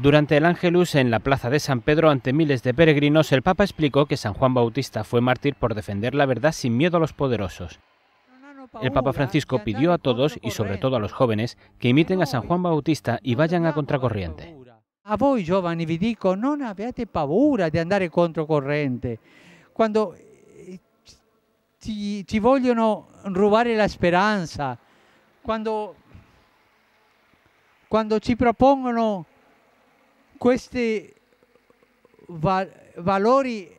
Durante el Ángelus en la plaza de San Pedro ante miles de peregrinos, el Papa explicó que San Juan Bautista fue mártir por defender la verdad sin miedo a los poderosos. El Papa Francisco pidió a todos, y sobre todo a los jóvenes, que imiten a San Juan Bautista y vayan a contracorriente. A voi giovani vi dico, non abbiate paura de andare controcorrente. cuando ti, eh, ti vogliono robar la esperanza, cuando cuando ci propongono questi va valori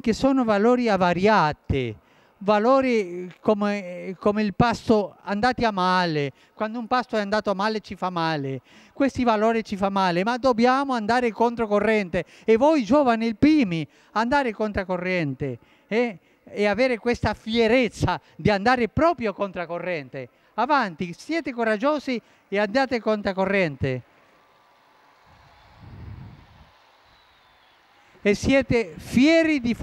che sono valori avariati, valori come, come, il pasto andati a male, quando un pasto è andato a male ci fa male, questi valori ci fa male, ma dobbiamo andare controcorrente e voi giovani, il primi, andare controcorrente eh? e avere questa fierezza di andare proprio controcorrente. Avanti, siete coraggiosi e andate controcorrente. siete di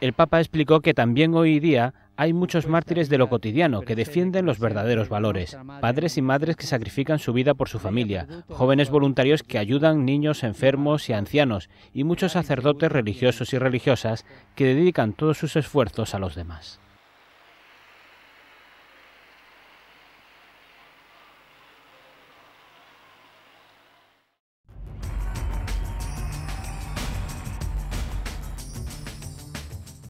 El Papa explicó que también hoy día hay muchos mártires de lo cotidiano que defienden los verdaderos valores, padres y madres que sacrifican su vida por su familia, jóvenes voluntarios que ayudan niños enfermos y ancianos, y muchos sacerdotes religiosos y religiosas que dedican todos sus esfuerzos a los demás.